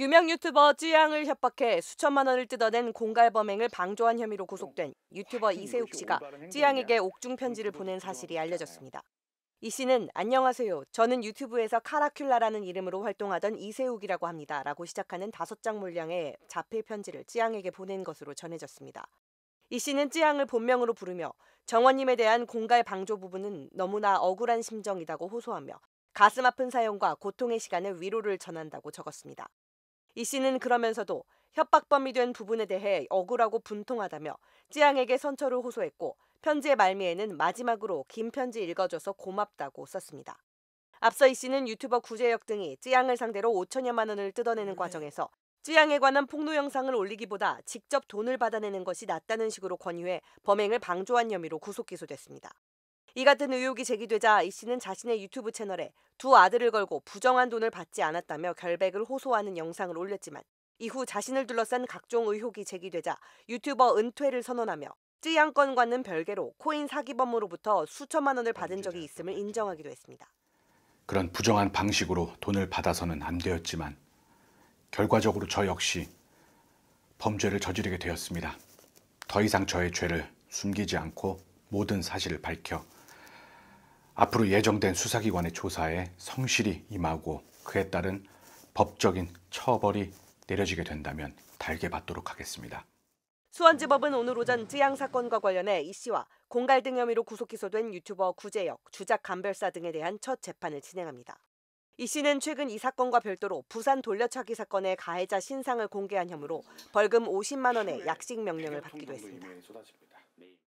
유명 유튜버 쯔양을 협박해 수천만 원을 뜯어낸 공갈범행을 방조한 혐의로 어. 구속된 유튜버 이세욱 씨가 쯔양에게 옥중 편지를 보낸 사실이 알려졌습니다. 이 씨는 안녕하세요. 저는 유튜브에서 카라큘라라는 이름으로 활동하던 이세욱이라고 합니다. 라고 시작하는 다섯 장 물량의 자필 편지를 쯔양에게 보낸 것으로 전해졌습니다. 이 씨는 쯔양을 본명으로 부르며 정원님에 대한 공갈 방조 부분은 너무나 억울한 심정이라고 호소하며 가슴 아픈 사연과 고통의 시간에 위로를 전한다고 적었습니다. 이 씨는 그러면서도 협박범이 된 부분에 대해 억울하고 분통하다며 찌양에게 선처를 호소했고 편지의 말미에는 마지막으로 긴 편지 읽어줘서 고맙다고 썼습니다. 앞서 이 씨는 유튜버 구제혁 등이 찌양을 상대로 5천여만 원을 뜯어내는 네. 과정에서 찌양에 관한 폭로 영상을 올리기보다 직접 돈을 받아내는 것이 낫다는 식으로 권유해 범행을 방조한 혐의로 구속 기소됐습니다. 이 같은 의혹이 제기되자 이 씨는 자신의 유튜브 채널에 두 아들을 걸고 부정한 돈을 받지 않았다며 결백을 호소하는 영상을 올렸지만 이후 자신을 둘러싼 각종 의혹이 제기되자 유튜버 은퇴를 선언하며 쯔양건과는 별개로 코인 사기범으로부터 수천만 원을 받은 적이 있음을 인정하기도 했습니다. 그런 부정한 방식으로 돈을 받아서는 안 되었지만 결과적으로 저 역시 범죄를 저지르게 되었습니다. 더 이상 저의 죄를 숨기지 않고 모든 사실을 밝혀 앞으로 예정된 수사기관의 조사에 성실히 임하고 그에 따른 법적인 처벌이 내려지게 된다면 달게 받도록 하겠습니다. 수원지법은 오늘 오전 쯔양 사건과 관련해 이 씨와 공갈 등 혐의로 구속 기소된 유튜버 구재혁, 주작 감별사 등에 대한 첫 재판을 진행합니다. 이 씨는 최근 이 사건과 별도로 부산 돌려차기 사건의 가해자 신상을 공개한 혐의로 벌금 50만 원의 약식 명령을 받기도 했습니다. 네.